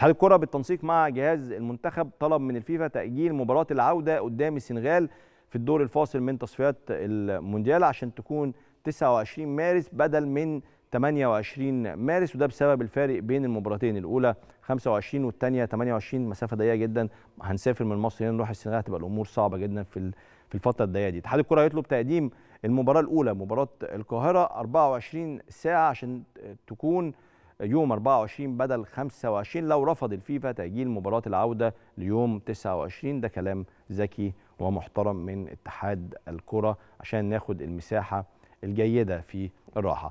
اتحاد الكره بالتنسيق مع جهاز المنتخب طلب من الفيفا تاجيل مباراه العوده قدام السنغال في الدور الفاصل من تصفيات المونديال عشان تكون 29 مارس بدل من 28 مارس وده بسبب الفارق بين المباراتين الاولى 25 والثانيه 28 مسافه ضيقه جدا هنسافر من مصر هنا نروح السنغال هتبقى الامور صعبه جدا في في الفتره الضيقه دي اتحاد الكره هيطلب تقديم المباراه الاولى مباراه القاهره 24 ساعه عشان تكون يوم 24 بدل 25 لو رفض الفيفا تأجيل مباراة العودة ليوم 29 ده كلام ذكي ومحترم من اتحاد الكرة عشان ناخد المساحة الجيدة في الراحة